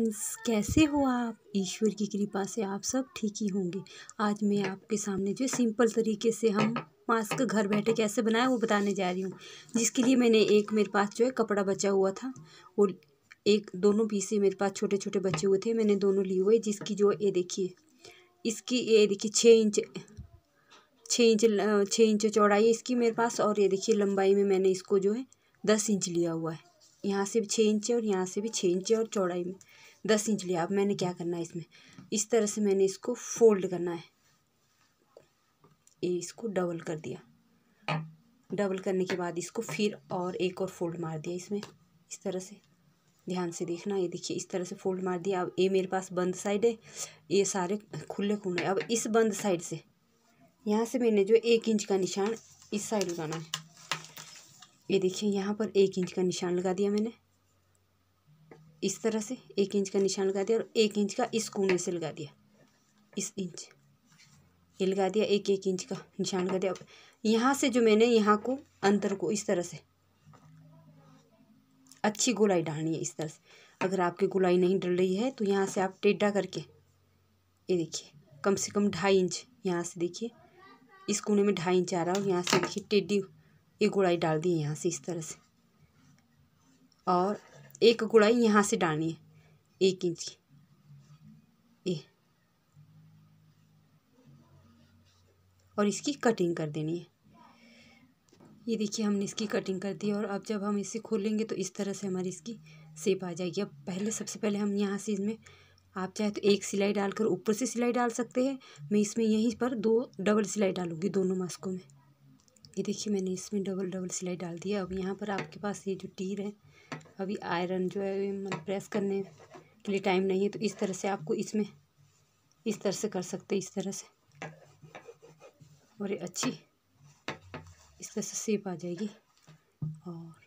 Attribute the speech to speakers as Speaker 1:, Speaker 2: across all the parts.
Speaker 1: friends कैसे हो आप ईश्वर की कृपा से आप सब ठीक ही होंगे आज मैं आपके सामने जो सिंपल तरीके से हम मास्क घर बैठे कैसे बनाए वो बताने जा रही हूँ जिसके लिए मैंने एक मेरे पास जो है कपड़ा बचा हुआ था वो एक दोनों पीसे मेरे पास छोटे छोटे बचे हुए थे मैंने दोनों लिए हुए जिसकी जो ये देखिए इसकी ये देखिए छः इंच छः इंच छः इंच चौड़ाई इसकी मेरे पास और ये देखिए लंबाई में मैंने इसको जो है दस इंच लिया हुआ है यहाँ से भी छः इंच है और यहाँ से भी छः इंच है और चौड़ाई में दस इंच लिया अब मैंने क्या करना है इसमें इस तरह से मैंने इसको फोल्ड करना है ये इसको डबल कर दिया डबल करने के बाद इसको फिर और एक और फोल्ड मार दिया इसमें इस तरह से ध्यान से देखना ये देखिए इस तरह से फोल्ड मार दिया अब ये मेरे पास बंद साइड है ये सारे खुले खुले अब इस बंद साइड से यहाँ से मैंने जो एक इंच का निशान इस साइड लगाना है ये देखिए यहाँ पर एक इंच का निशान लगा दिया मैंने इस तरह से एक इंच का निशान लगा दिया और एक इंच का इस कोने से लगा दिया इस इंच ये लगा दिया एक एक इंच का निशान लगा दिया यहाँ से जो मैंने यहाँ को अंतर को इस तरह से अच्छी गोलाई डालनी है इस तरह से अगर आपकी गोलाई नहीं डल रही है तो यहाँ से आप टेढ़ा करके ये देखिए कम से कम ढाई इंच यहाँ से देखिए इस कोने में ढाई इंच आ रहा है और यहाँ से देखिए टेढ़ी ये गुड़ाई डाल दी यहाँ से इस तरह से और एक गुड़ाई यहाँ से डालनी है एक इंच की ये और इसकी कटिंग कर देनी है ये देखिए हमने इसकी कटिंग कर दी और अब जब हम इसे खोलेंगे तो इस तरह से हमारी इसकी सेप आ जाएगी अब पहले सबसे पहले हम यहाँ से इसमें आप चाहे तो एक सिलाई डालकर ऊपर से सिलाई डाल सकते हैं मैं इसमें यहीं पर दो डबल सिलाई डालूँगी दोनों मास्कों में ये देखिए मैंने इसमें डबल डबल सिलाई डाल दिया अब यहाँ पर आपके पास ये जो टीर है अभी आयरन जो है मतलब प्रेस करने के लिए टाइम नहीं है तो इस तरह से आपको इसमें इस तरह से कर सकते इस तरह से और ये अच्छी इस तरह से सेप आ जाएगी और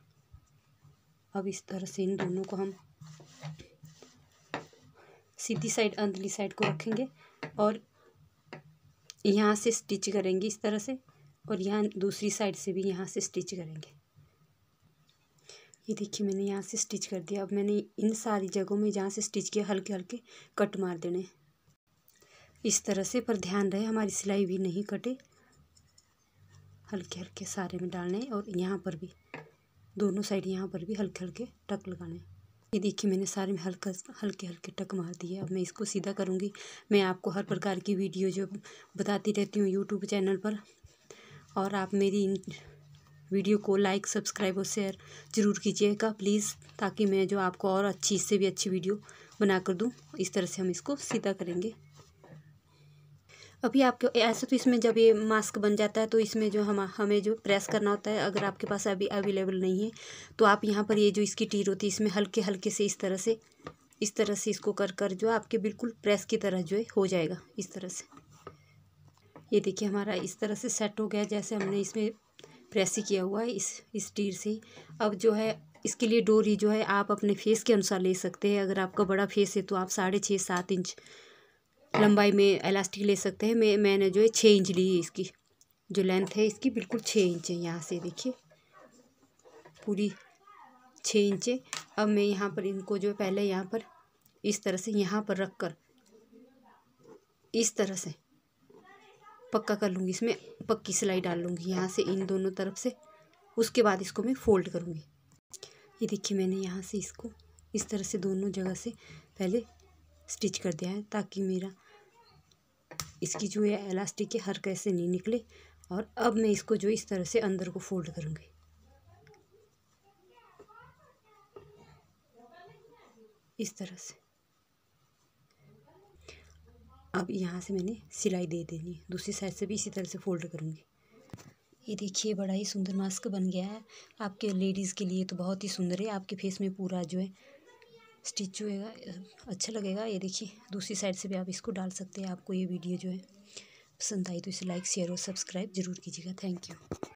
Speaker 1: अब इस तरह से इन दोनों को हम सीधी साइड अंदली साइड को रखेंगे और यहाँ से स्टिच करेंगे इस तरह से और यहाँ दूसरी साइड से भी यहाँ से स्टिच करेंगे ये देखिए मैंने यहाँ से स्टिच कर दिया अब मैंने इन सारी जगहों में जहाँ से स्टिच किया हल्के हल्के कट मार देने इस तरह से पर ध्यान रहे हमारी सिलाई भी नहीं कटे हल्के हल्के सारे में डालने और यहाँ पर भी दोनों साइड यहाँ पर भी हल्के हल्के टक लगाने ये देखिए मैंने सारे में हल्का हल्के हल्के टक मार दिए अब मैं इसको सीधा करूँगी मैं आपको हर प्रकार की वीडियो जो बताती रहती हूँ यूट्यूब चैनल पर और आप मेरी इन वीडियो को लाइक सब्सक्राइब और शेयर ज़रूर कीजिएगा प्लीज़ ताकि मैं जो आपको और अच्छी इससे भी अच्छी वीडियो बना कर दूँ इस तरह से हम इसको सीधा करेंगे अभी आपके ऐसा तो इसमें जब ये मास्क बन जाता है तो इसमें जो हम हमें जो प्रेस करना होता है अगर आपके पास अभी अवेलेबल नहीं है तो आप यहाँ पर ये जो इसकी टीर होती है इसमें हल्के हल्के से इस तरह से इस तरह से इसको कर कर जो आपके बिल्कुल प्रेस की तरह जो है हो जाएगा इस तरह से ये देखिए हमारा इस तरह से सेट हो गया जैसे हमने इसमें प्रेस ही किया हुआ है इस इस टीर से अब जो है इसके लिए डोरी जो है आप अपने फेस के अनुसार ले सकते हैं अगर आपका बड़ा फेस है तो आप साढ़े छः सात इंच लंबाई में इलास्टिक ले सकते हैं मैं मैंने जो है छः इंच ली है इसकी जो लेंथ है इसकी बिल्कुल छः इंच है यहाँ से देखिए पूरी छः इंच है अब मैं यहाँ पर इनको जो है पहले यहाँ पर इस तरह से यहाँ पर रख कर इस तरह से पक्का कर लूँगी इसमें पक्की सिलाई डाल लूँगी यहाँ से इन दोनों तरफ से उसके बाद इसको मैं फ़ोल्ड करूँगी ये देखिए मैंने यहाँ से इसको इस तरह से दोनों जगह से पहले स्टिच कर दिया है ताकि मेरा इसकी जो है एलास्टिक है हर कैसे नहीं निकले और अब मैं इसको जो इस तरह से अंदर को फोल्ड करूँगी इस तरह से अब यहाँ से मैंने सिलाई दे देनी है दूसरी साइड से भी इसी तरह से फोल्ड करूँगी ये देखिए बड़ा ही सुंदर मास्क बन गया है आपके लेडीज़ के लिए तो बहुत ही सुंदर है आपके फेस में पूरा जो है स्टिच होएगा अच्छा लगेगा ये देखिए दूसरी साइड से भी आप इसको डाल सकते हैं आपको ये वीडियो जो है पसंद आई तो इसे लाइक शेयर और सब्सक्राइब जरूर कीजिएगा थैंक यू